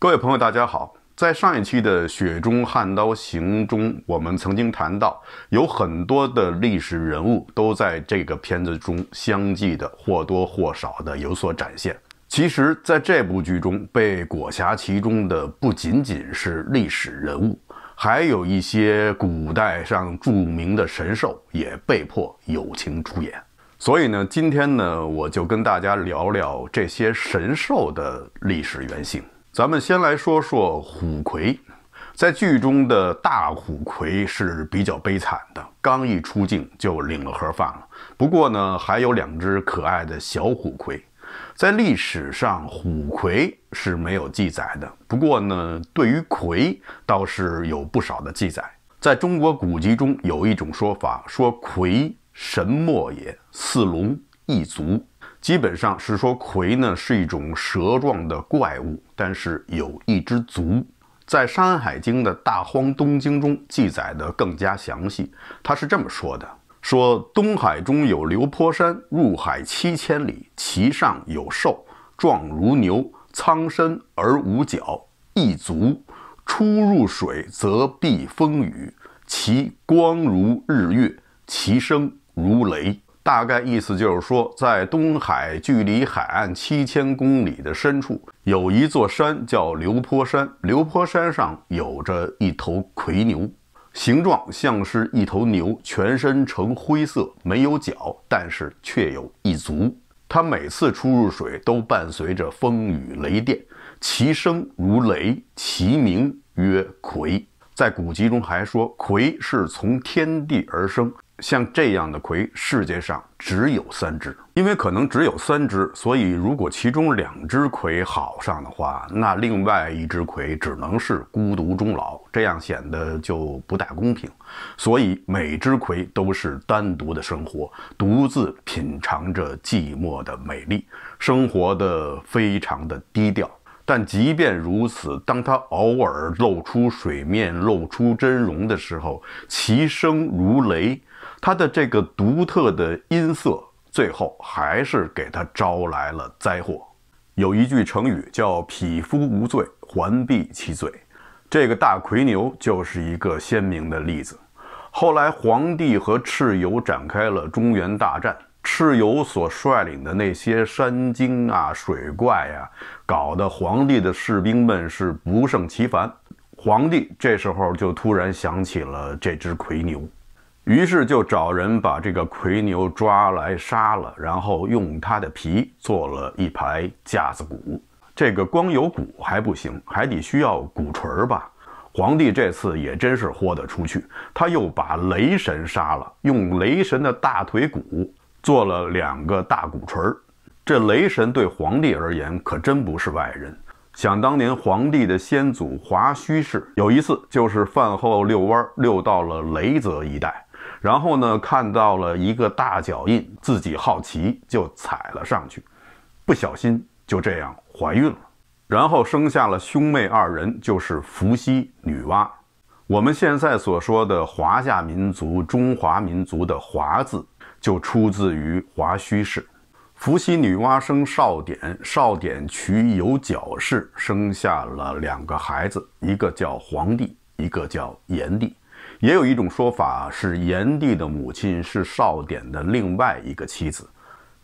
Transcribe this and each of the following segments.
各位朋友，大家好。在上一期的《雪中悍刀行》中，我们曾经谈到，有很多的历史人物都在这个片子中相继的或多或少的有所展现。其实，在这部剧中被裹挟其中的不仅仅是历史人物，还有一些古代上著名的神兽也被迫友情出演。所以呢，今天呢，我就跟大家聊聊这些神兽的历史原型。咱们先来说说虎魁，在剧中的大虎魁是比较悲惨的，刚一出镜就领了盒饭了。不过呢，还有两只可爱的小虎魁。在历史上，虎魁是没有记载的。不过呢，对于魁倒是有不少的记载。在中国古籍中有一种说法，说魁神莫也，似龙一足。基本上是说，葵呢是一种蛇状的怪物，但是有一只足。在《山海经》的《大荒东经》中记载的更加详细，他是这么说的：说东海中有流波山，入海七千里，其上有兽，状如牛，苍身而无角，一足，出入水则避风雨，其光如日月，其声如雷。大概意思就是说，在东海距离海岸七千公里的深处，有一座山叫流坡山。流坡山上有着一头夔牛，形状像是一头牛，全身呈灰色，没有角，但是却有一足。它每次出入水都伴随着风雨雷电，其声如雷，其名曰魁。在古籍中还说，魁是从天地而生。像这样的葵，世界上只有三只。因为可能只有三只，所以如果其中两只葵好上的话，那另外一只葵只能是孤独终老，这样显得就不大公平。所以每只葵都是单独的生活，独自品尝着寂寞的美丽，生活的非常的低调。但即便如此，当它偶尔露出水面、露出真容的时候，其声如雷。他的这个独特的音色，最后还是给他招来了灾祸。有一句成语叫“匹夫无罪，环璧其罪”，这个大奎牛就是一个鲜明的例子。后来，皇帝和蚩尤展开了中原大战，蚩尤所率领的那些山精啊、水怪呀，搞得皇帝的士兵们是不胜其烦。皇帝这时候就突然想起了这只奎牛。于是就找人把这个夔牛抓来杀了，然后用它的皮做了一排架子鼓。这个光有鼓还不行，还得需要鼓槌吧？皇帝这次也真是豁得出去，他又把雷神杀了，用雷神的大腿骨做了两个大鼓槌。这雷神对皇帝而言可真不是外人。想当年，皇帝的先祖华胥氏有一次就是饭后遛弯，遛到了雷泽一带。然后呢，看到了一个大脚印，自己好奇就踩了上去，不小心就这样怀孕了，然后生下了兄妹二人，就是伏羲、女娲。我们现在所说的华夏民族、中华民族的“华”字，就出自于华胥氏。伏羲、女娲生少典，少典渠有角氏，生下了两个孩子，一个叫黄帝，一个叫炎帝。也有一种说法是，炎帝的母亲是少典的另外一个妻子，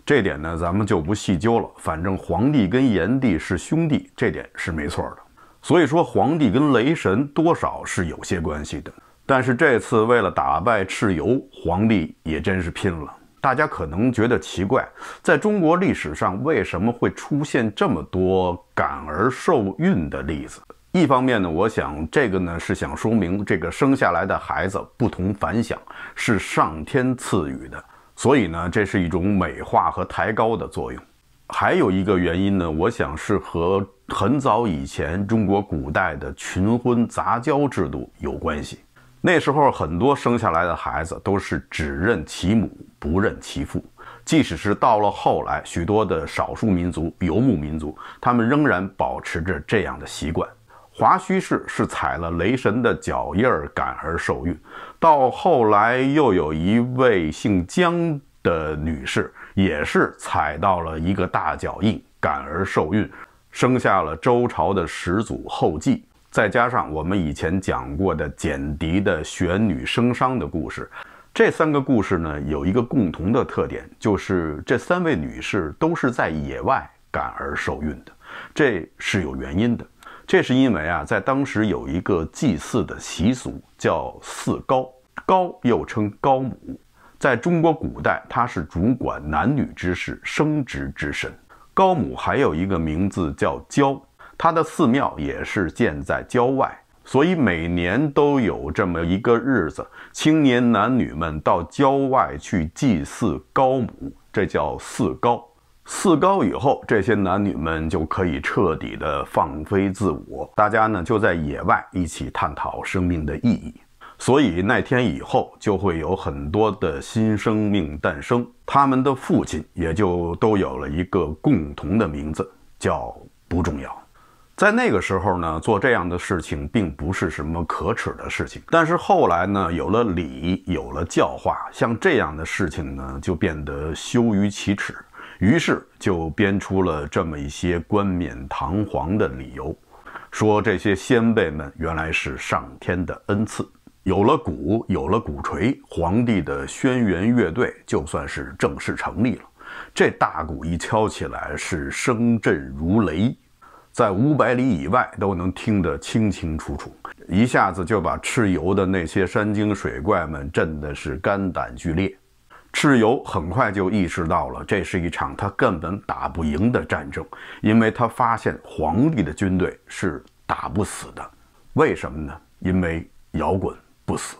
这点呢，咱们就不细究了。反正黄帝跟炎帝是兄弟，这点是没错的。所以说，黄帝跟雷神多少是有些关系的。但是这次为了打败蚩尤，黄帝也真是拼了。大家可能觉得奇怪，在中国历史上为什么会出现这么多感而受孕的例子？一方面呢，我想这个呢是想说明这个生下来的孩子不同凡响，是上天赐予的，所以呢，这是一种美化和抬高的作用。还有一个原因呢，我想是和很早以前中国古代的群婚杂交制度有关系。那时候很多生下来的孩子都是只认其母不认其父，即使是到了后来，许多的少数民族游牧民族，他们仍然保持着这样的习惯。华胥氏是踩了雷神的脚印儿感而受孕，到后来又有一位姓姜的女士，也是踩到了一个大脚印感而受孕，生下了周朝的始祖后稷。再加上我们以前讲过的简狄的玄女生商的故事，这三个故事呢，有一个共同的特点，就是这三位女士都是在野外感而受孕的，这是有原因的。这是因为啊，在当时有一个祭祀的习俗，叫祀高。高又称高母，在中国古代，它是主管男女之事、生殖之神。高母还有一个名字叫郊，它的寺庙也是建在郊外，所以每年都有这么一个日子，青年男女们到郊外去祭祀高母，这叫祀高。四高以后，这些男女们就可以彻底的放飞自我，大家呢就在野外一起探讨生命的意义。所以那天以后，就会有很多的新生命诞生，他们的父亲也就都有了一个共同的名字，叫不重要。在那个时候呢，做这样的事情并不是什么可耻的事情，但是后来呢，有了礼，有了教化，像这样的事情呢，就变得羞于启齿。于是就编出了这么一些冠冕堂皇的理由，说这些先辈们原来是上天的恩赐，有了鼓，有了鼓槌，皇帝的轩辕乐队就算是正式成立了。这大鼓一敲起来，是声震如雷，在五百里以外都能听得清清楚楚，一下子就把蚩尤的那些山精水怪们震的是肝胆俱裂。蚩尤很快就意识到了，这是一场他根本打不赢的战争，因为他发现皇帝的军队是打不死的。为什么呢？因为摇滚不死。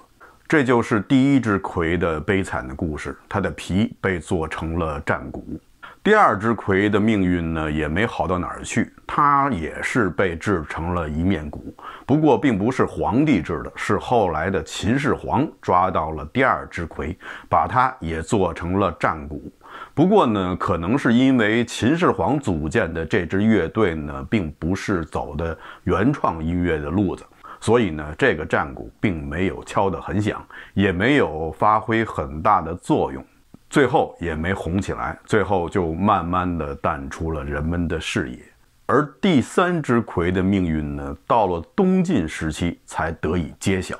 这就是第一只葵的悲惨的故事，它的皮被做成了战鼓。第二只葵的命运呢，也没好到哪儿去。它也是被制成了一面鼓，不过并不是皇帝制的，是后来的秦始皇抓到了第二只葵，把它也做成了战鼓。不过呢，可能是因为秦始皇组建的这支乐队呢，并不是走的原创音乐的路子，所以呢，这个战鼓并没有敲得很响，也没有发挥很大的作用。最后也没红起来，最后就慢慢的淡出了人们的视野。而第三只葵的命运呢，到了东晋时期才得以揭晓。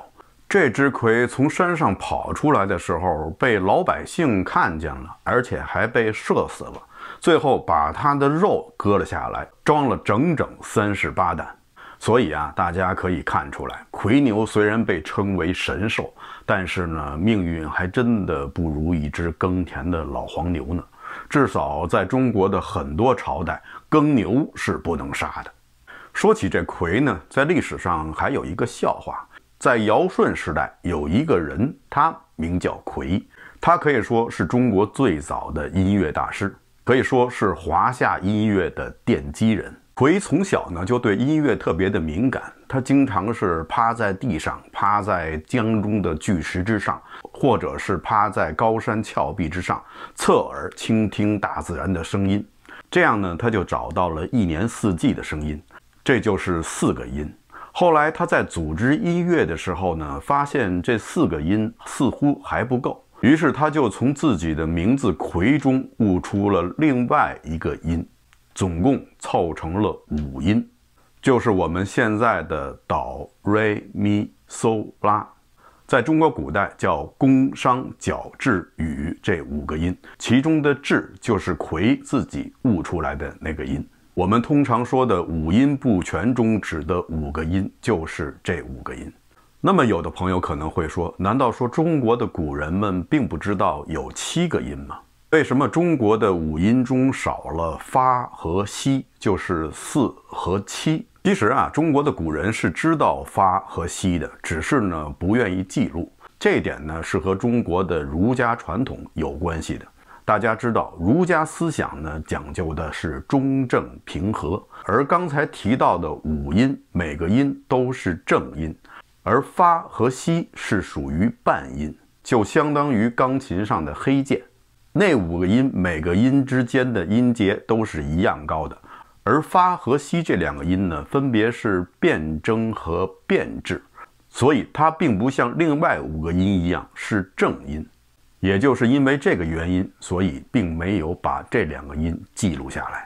这只葵从山上跑出来的时候，被老百姓看见了，而且还被射死了。最后把它的肉割了下来，装了整整三十八担。所以啊，大家可以看出来，葵牛虽然被称为神兽。但是呢，命运还真的不如一只耕田的老黄牛呢。至少在中国的很多朝代，耕牛是不能杀的。说起这魁呢，在历史上还有一个笑话，在尧舜时代有一个人，他名叫魁，他可以说是中国最早的音乐大师，可以说是华夏音乐的奠基人。葵从小呢就对音乐特别的敏感，他经常是趴在地上，趴在江中的巨石之上，或者是趴在高山峭壁之上，侧耳倾听大自然的声音。这样呢，他就找到了一年四季的声音，这就是四个音。后来他在组织音乐的时候呢，发现这四个音似乎还不够，于是他就从自己的名字“葵”中悟出了另外一个音。总共凑成了五音，就是我们现在的哆、瑞、咪、嗦、啦，在中国古代叫宫、商、角、徵、羽这五个音，其中的徵就是葵自己悟出来的那个音。我们通常说的五音不全中指的五个音就是这五个音。那么，有的朋友可能会说，难道说中国的古人们并不知道有七个音吗？为什么中国的五音中少了发和西，就是四和七？其实啊，中国的古人是知道发和西的，只是呢不愿意记录。这点呢是和中国的儒家传统有关系的。大家知道，儒家思想呢讲究的是中正平和，而刚才提到的五音，每个音都是正音，而发和西是属于半音，就相当于钢琴上的黑键。那五个音，每个音之间的音节都是一样高的，而发和西这两个音呢，分别是变征和变质，所以它并不像另外五个音一样是正音，也就是因为这个原因，所以并没有把这两个音记录下来，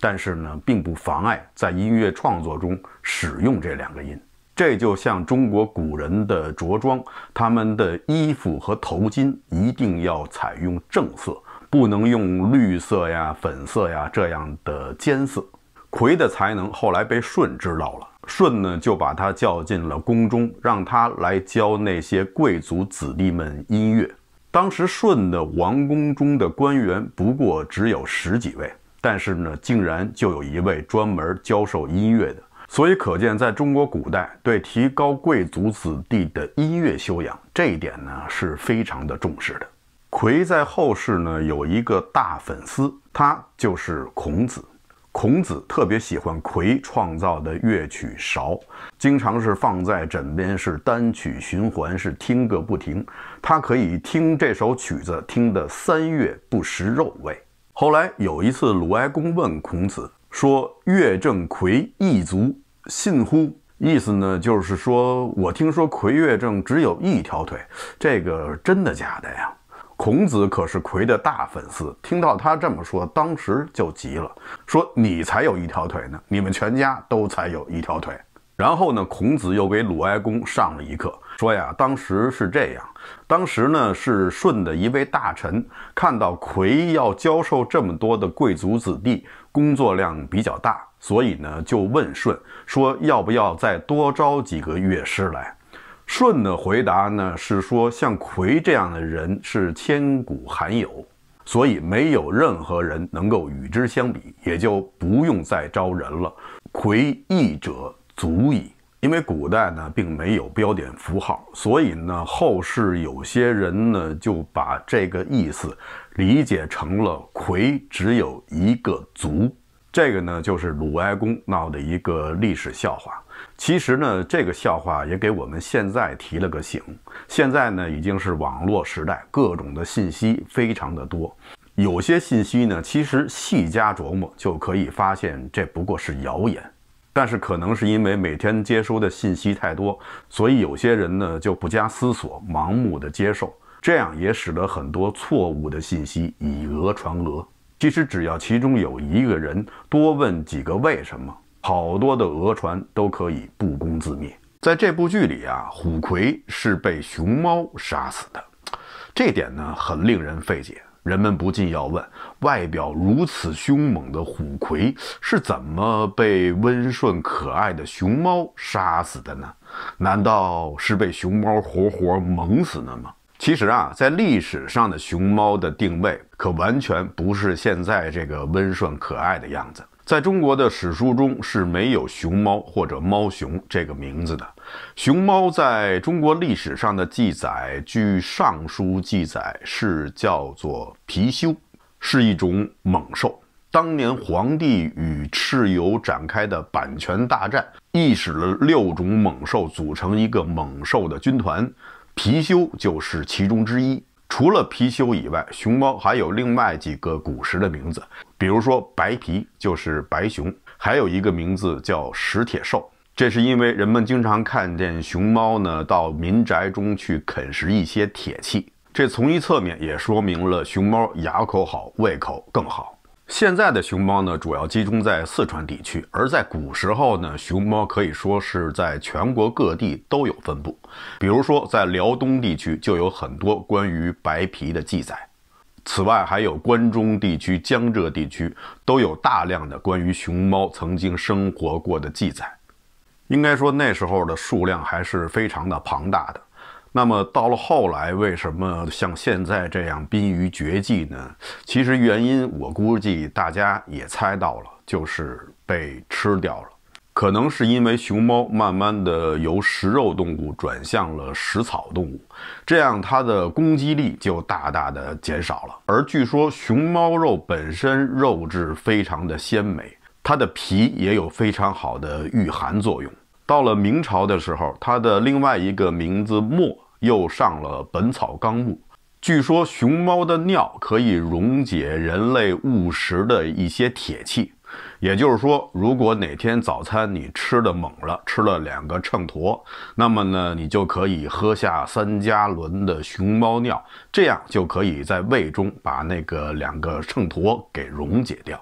但是呢，并不妨碍在音乐创作中使用这两个音。这就像中国古人的着装，他们的衣服和头巾一定要采用正色，不能用绿色呀、粉色呀这样的间色。魁的才能后来被舜知道了，舜呢就把他叫进了宫中，让他来教那些贵族子弟们音乐。当时舜的王宫中的官员不过只有十几位，但是呢，竟然就有一位专门教授音乐的。所以可见，在中国古代，对提高贵族子弟的音乐修养这一点呢，是非常的重视的。魁在后世呢，有一个大粉丝，他就是孔子。孔子特别喜欢魁创造的乐曲《韶》，经常是放在枕边，是单曲循环，是听个不停。他可以听这首曲子，听得三月不食肉味。后来有一次，鲁哀公问孔子。说岳正夔一足，信乎？意思呢，就是说我听说魁岳正只有一条腿，这个真的假的呀？孔子可是魁的大粉丝，听到他这么说，当时就急了，说你才有一条腿呢，你们全家都才有一条腿。然后呢，孔子又给鲁哀公上了一课。说呀，当时是这样。当时呢，是舜的一位大臣看到夔要教授这么多的贵族子弟，工作量比较大，所以呢就问舜说，要不要再多招几个乐师来？舜的回答呢是说，像魁这样的人是千古罕有，所以没有任何人能够与之相比，也就不用再招人了。魁一者足矣。因为古代呢并没有标点符号，所以呢后世有些人呢就把这个意思理解成了“葵只有一个足”，这个呢就是鲁哀公闹的一个历史笑话。其实呢这个笑话也给我们现在提了个醒：现在呢已经是网络时代，各种的信息非常的多，有些信息呢其实细加琢磨就可以发现，这不过是谣言。但是可能是因为每天接收的信息太多，所以有些人呢就不加思索、盲目的接受，这样也使得很多错误的信息以讹传讹。其实只要其中有一个人多问几个为什么，好多的讹传都可以不攻自灭。在这部剧里啊，虎魁是被熊猫杀死的，这点呢很令人费解，人们不禁要问。外表如此凶猛的虎魁是怎么被温顺可爱的熊猫杀死的呢？难道是被熊猫活活萌死的吗？其实啊，在历史上的熊猫的定位可完全不是现在这个温顺可爱的样子。在中国的史书中是没有“熊猫”或者“猫熊”这个名字的。熊猫在中国历史上的记载，据《尚书》记载是叫做“貔貅”。是一种猛兽。当年皇帝与蚩尤展开的版权大战，亦使了六种猛兽组成一个猛兽的军团，貔貅就是其中之一。除了貔貅以外，熊猫还有另外几个古时的名字，比如说白皮就是白熊，还有一个名字叫食铁兽，这是因为人们经常看见熊猫呢到民宅中去啃食一些铁器。这从一侧面也说明了熊猫牙口好，胃口更好。现在的熊猫呢，主要集中在四川地区，而在古时候呢，熊猫可以说是在全国各地都有分布。比如说在辽东地区就有很多关于白皮的记载，此外还有关中地区、江浙地区都有大量的关于熊猫曾经生活过的记载。应该说那时候的数量还是非常的庞大的。那么到了后来，为什么像现在这样濒于绝迹呢？其实原因我估计大家也猜到了，就是被吃掉了。可能是因为熊猫慢慢的由食肉动物转向了食草动物，这样它的攻击力就大大的减少了。而据说熊猫肉本身肉质非常的鲜美，它的皮也有非常好的御寒作用。到了明朝的时候，它的另外一个名字“墨”又上了《本草纲目》。据说熊猫的尿可以溶解人类误食的一些铁器，也就是说，如果哪天早餐你吃的猛了，吃了两个秤砣，那么呢，你就可以喝下三加仑的熊猫尿，这样就可以在胃中把那个两个秤砣给溶解掉。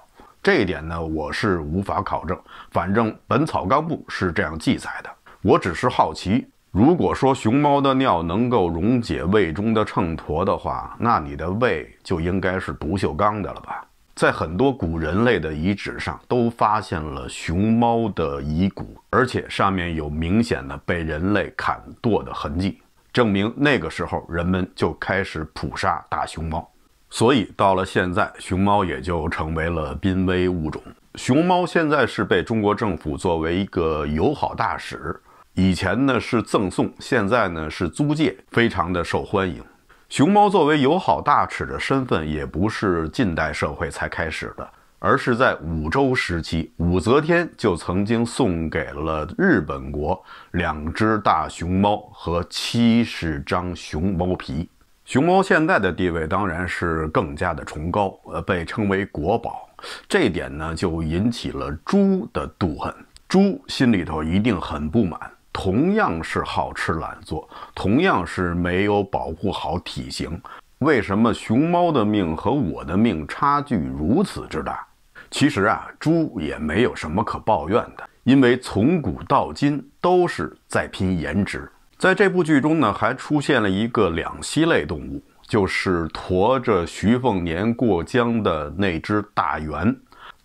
这一点呢，我是无法考证。反正《本草纲目》是这样记载的。我只是好奇，如果说熊猫的尿能够溶解胃中的秤砣的话，那你的胃就应该是不锈钢的了吧？在很多古人类的遗址上都发现了熊猫的遗骨，而且上面有明显的被人类砍剁的痕迹，证明那个时候人们就开始捕杀大熊猫。所以到了现在，熊猫也就成为了濒危物种。熊猫现在是被中国政府作为一个友好大使，以前呢是赠送，现在呢是租借，非常的受欢迎。熊猫作为友好大使的身份，也不是近代社会才开始的，而是在武周时期，武则天就曾经送给了日本国两只大熊猫和七十张熊猫皮。熊猫现在的地位当然是更加的崇高，呃，被称为国宝，这点呢就引起了猪的妒恨。猪心里头一定很不满，同样是好吃懒做，同样是没有保护好体型，为什么熊猫的命和我的命差距如此之大？其实啊，猪也没有什么可抱怨的，因为从古到今都是在拼颜值。在这部剧中呢，还出现了一个两栖类动物，就是驮着徐凤年过江的那只大猿。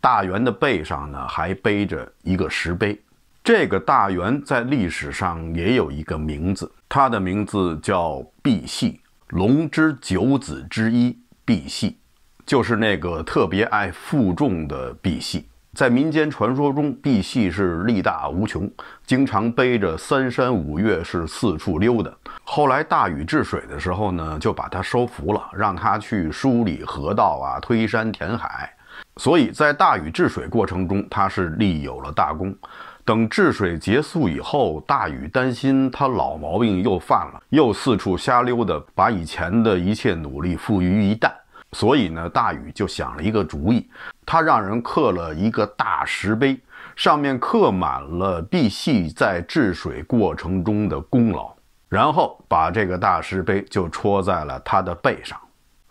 大猿的背上呢，还背着一个石碑。这个大猿在历史上也有一个名字，它的名字叫赑屃，龙之九子之一。赑屃，就是那个特别爱负重的赑屃。在民间传说中，赑屃是力大无穷，经常背着三山五岳是四处溜达。后来大禹治水的时候呢，就把他收服了，让他去梳理河道啊，推山填海。所以在大禹治水过程中，他是立有了大功。等治水结束以后，大禹担心他老毛病又犯了，又四处瞎溜达，把以前的一切努力付于一旦。所以呢，大禹就想了一个主意，他让人刻了一个大石碑，上面刻满了毕细在治水过程中的功劳，然后把这个大石碑就戳在了他的背上。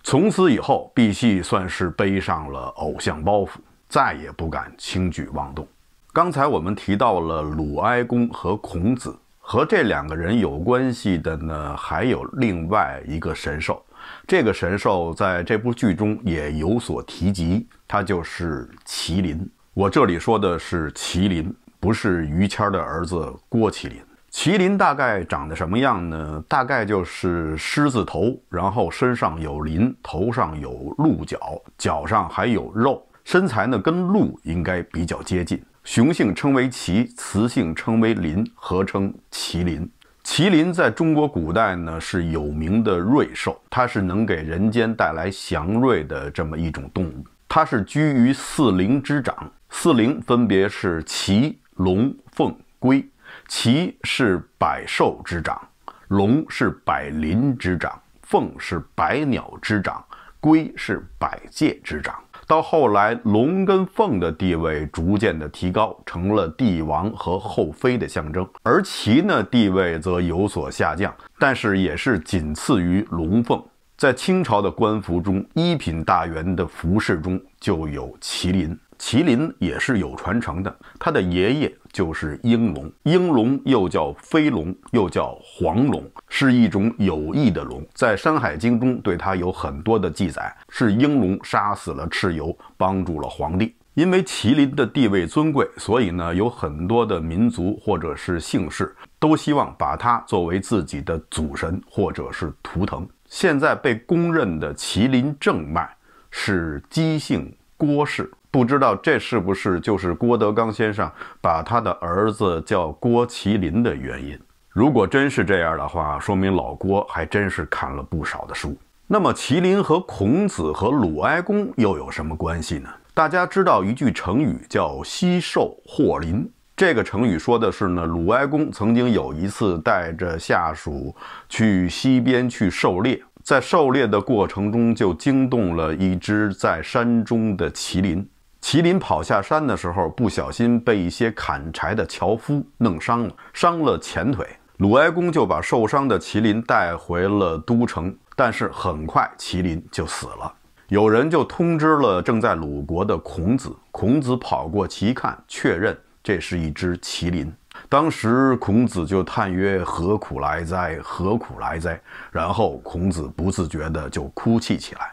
从此以后，毕细算是背上了偶像包袱，再也不敢轻举妄动。刚才我们提到了鲁哀公和孔子，和这两个人有关系的呢，还有另外一个神兽。这个神兽在这部剧中也有所提及，它就是麒麟。我这里说的是麒麟，不是于谦的儿子郭麒麟。麒麟大概长得什么样呢？大概就是狮子头，然后身上有鳞，头上有鹿角，角上还有肉，身材呢跟鹿应该比较接近。雄性称为麒，雌性称为麟，合称麒麟。麒麟在中国古代呢是有名的瑞兽，它是能给人间带来祥瑞的这么一种动物。它是居于四灵之长，四灵分别是麒龙、凤、龟。麒是百兽之长，龙是百灵之长，凤是百鸟之长，龟是百界之长。到后来，龙跟凤的地位逐渐的提高，成了帝王和后妃的象征，而麒呢地位则有所下降，但是也是仅次于龙凤。在清朝的官服中，一品大员的服饰中就有麒麟。麒麟也是有传承的，他的爷爷就是英龙，英龙又叫飞龙，又叫黄龙，是一种有翼的龙，在《山海经》中对它有很多的记载。是英龙杀死了蚩尤，帮助了皇帝。因为麒麟的地位尊贵，所以呢，有很多的民族或者是姓氏都希望把它作为自己的祖神或者是图腾。现在被公认的麒麟正脉是姬姓郭氏。不知道这是不是就是郭德纲先生把他的儿子叫郭麒麟的原因？如果真是这样的话，说明老郭还真是看了不少的书。那么麒麟和孔子和鲁哀公又有什么关系呢？大家知道一句成语叫“西兽获林”。这个成语说的是呢，鲁哀公曾经有一次带着下属去西边去狩猎，在狩猎的过程中就惊动了一只在山中的麒麟。麒麟跑下山的时候，不小心被一些砍柴的樵夫弄伤了，伤了前腿。鲁哀公就把受伤的麒麟带回了都城，但是很快麒麟就死了。有人就通知了正在鲁国的孔子，孔子跑过一看，确认这是一只麒麟。当时孔子就叹曰：“何苦来哉？何苦来哉？”然后孔子不自觉的就哭泣起来。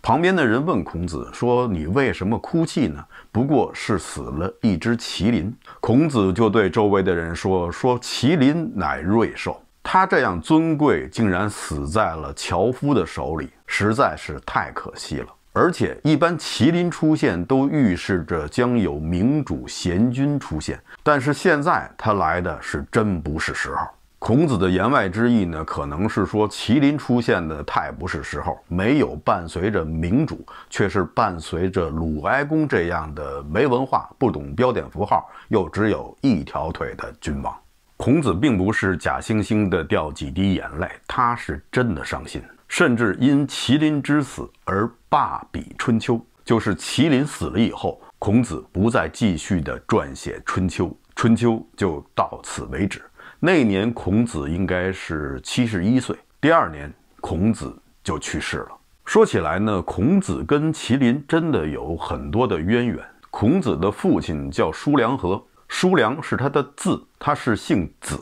旁边的人问孔子说：“你为什么哭泣呢？不过是死了一只麒麟。”孔子就对周围的人说：“说麒麟乃瑞兽，他这样尊贵，竟然死在了樵夫的手里，实在是太可惜了。而且一般麒麟出现，都预示着将有明主贤君出现，但是现在他来的是真不是时候。”孔子的言外之意呢，可能是说麒麟出现的太不是时候，没有伴随着明主，却是伴随着鲁哀公这样的没文化、不懂标点符号又只有一条腿的君王。孔子并不是假惺惺的掉几滴眼泪，他是真的伤心，甚至因麒麟之死而罢笔《春秋》。就是麒麟死了以后，孔子不再继续的撰写《春秋》，《春秋》就到此为止。那年孔子应该是七十一岁，第二年孔子就去世了。说起来呢，孔子跟麒麟真的有很多的渊源。孔子的父亲叫叔梁和，叔梁是他的字，他是姓子，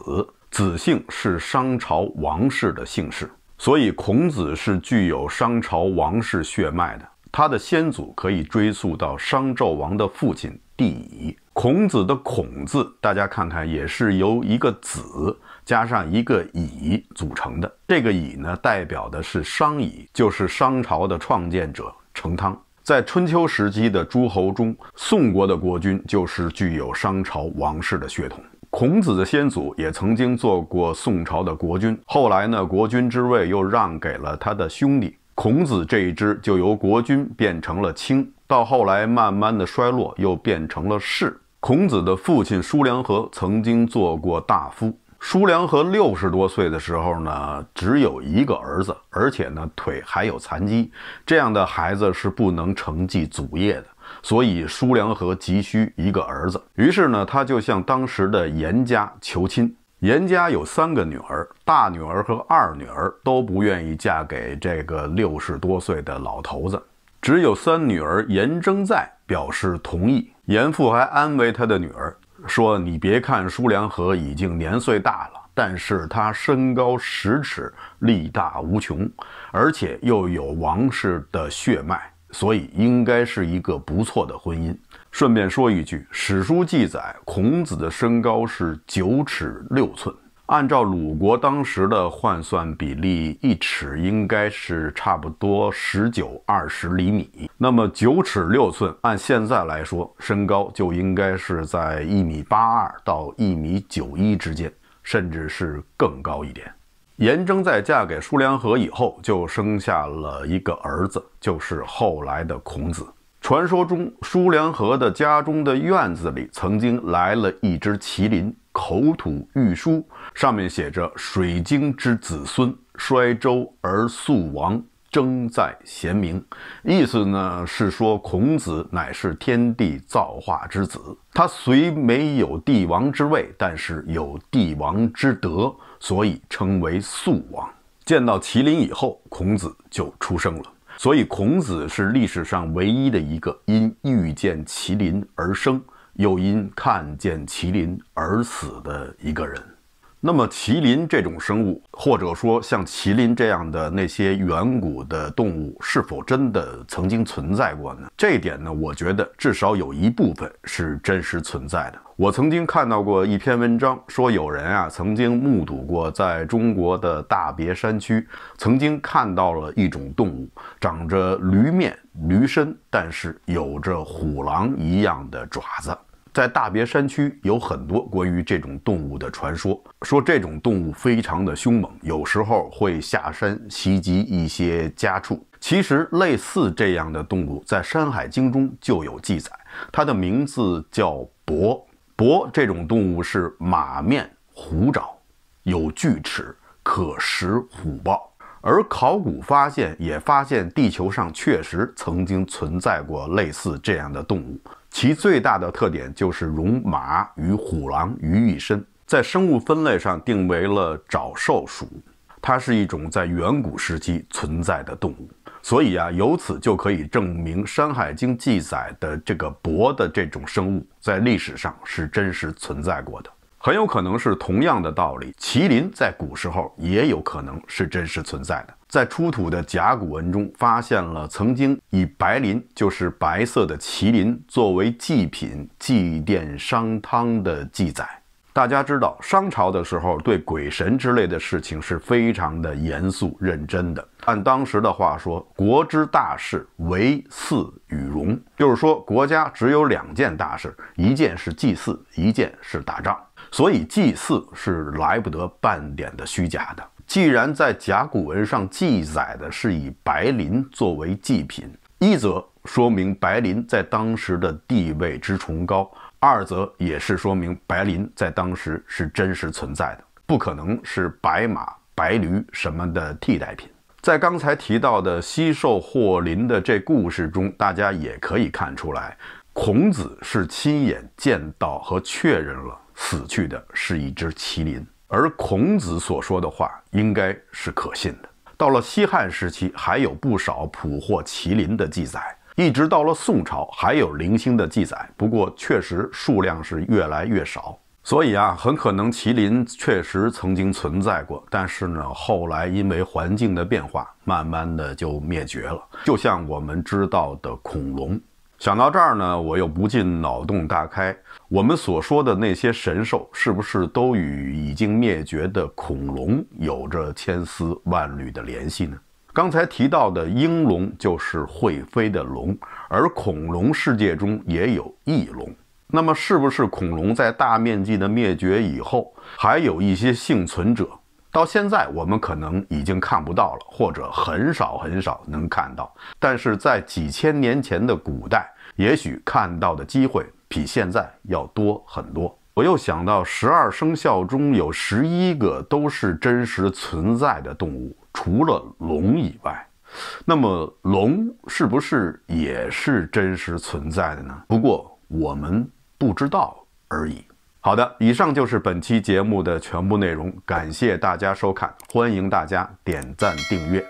子姓是商朝王室的姓氏，所以孔子是具有商朝王室血脉的。他的先祖可以追溯到商纣王的父亲帝乙。孔子的“孔”字，大家看看也是由一个“子”加上一个“乙”组成的。这个“乙”呢，代表的是商乙，就是商朝的创建者成汤。在春秋时期的诸侯中，宋国的国君就是具有商朝王室的血统。孔子的先祖也曾经做过宋朝的国君，后来呢，国君之位又让给了他的兄弟。孔子这一支就由国君变成了卿，到后来慢慢的衰落，又变成了氏。孔子的父亲叔良和曾经做过大夫。叔良和六十多岁的时候呢，只有一个儿子，而且呢腿还有残疾，这样的孩子是不能承继祖业的。所以叔良和急需一个儿子，于是呢他就向当时的颜家求亲。颜家有三个女儿，大女儿和二女儿都不愿意嫁给这个六十多岁的老头子。只有三女儿严征在表示同意。严父还安慰他的女儿说：“你别看叔良和已经年岁大了，但是他身高十尺，力大无穷，而且又有王室的血脉，所以应该是一个不错的婚姻。”顺便说一句，史书记载，孔子的身高是九尺六寸。按照鲁国当时的换算比例，一尺应该是差不多十九二十厘米。那么九尺六寸，按现在来说，身高就应该是在一米八二到一米九一之间，甚至是更高一点。颜征在嫁给舒良和以后，就生下了一个儿子，就是后来的孔子。传说中，舒良和的家中的院子里曾经来了一只麒麟。口吐玉书，上面写着“水经之子孙，衰周而素王，争在贤明”。意思呢是说孔子乃是天地造化之子，他虽没有帝王之位，但是有帝王之德，所以称为素王。见到麒麟以后，孔子就出生了，所以孔子是历史上唯一的一个因遇见麒麟而生。又因看见麒麟而死的一个人。那么，麒麟这种生物，或者说像麒麟这样的那些远古的动物，是否真的曾经存在过呢？这一点呢，我觉得至少有一部分是真实存在的。我曾经看到过一篇文章，说有人啊曾经目睹过，在中国的大别山区，曾经看到了一种动物，长着驴面。驴身，但是有着虎狼一样的爪子。在大别山区有很多关于这种动物的传说，说这种动物非常的凶猛，有时候会下山袭击一些家畜。其实类似这样的动物在《山海经》中就有记载，它的名字叫“伯”。伯这种动物是马面虎爪，有巨齿，可食虎豹。而考古发现也发现，地球上确实曾经存在过类似这样的动物，其最大的特点就是融马与虎狼于一身，在生物分类上定为了爪兽属，它是一种在远古时期存在的动物，所以啊，由此就可以证明《山海经》记载的这个“伯”的这种生物，在历史上是真实存在过的。很有可能是同样的道理，麒麟在古时候也有可能是真实存在的。在出土的甲骨文中，发现了曾经以白磷，就是白色的麒麟，作为祭品祭奠商汤的记载。大家知道，商朝的时候对鬼神之类的事情是非常的严肃认真的。按当时的话说，国之大事，唯祀与戎，就是说国家只有两件大事，一件是祭祀，一件是打仗。所以祭祀是来不得半点的虚假的。既然在甲骨文上记载的是以白磷作为祭品，一则说明白磷在当时的地位之崇高，二则也是说明白磷在当时是真实存在的，不可能是白马、白驴什么的替代品。在刚才提到的西狩霍林的这故事中，大家也可以看出来，孔子是亲眼见到和确认了。死去的是一只麒麟，而孔子所说的话应该是可信的。到了西汉时期，还有不少捕获麒麟的记载，一直到了宋朝，还有零星的记载。不过，确实数量是越来越少。所以啊，很可能麒麟确实曾经存在过，但是呢，后来因为环境的变化，慢慢的就灭绝了。就像我们知道的恐龙。想到这儿呢，我又不禁脑洞大开：我们所说的那些神兽，是不是都与已经灭绝的恐龙有着千丝万缕的联系呢？刚才提到的鹰龙就是会飞的龙，而恐龙世界中也有翼龙。那么，是不是恐龙在大面积的灭绝以后，还有一些幸存者？到现在，我们可能已经看不到了，或者很少很少能看到。但是在几千年前的古代，也许看到的机会比现在要多很多。我又想到，十二生肖中有十一个都是真实存在的动物，除了龙以外，那么龙是不是也是真实存在的呢？不过我们不知道而已。好的，以上就是本期节目的全部内容，感谢大家收看，欢迎大家点赞订阅。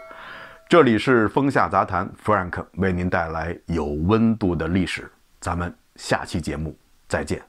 这里是风下杂谈，Frank 为您带来有温度的历史，咱们下期节目再见。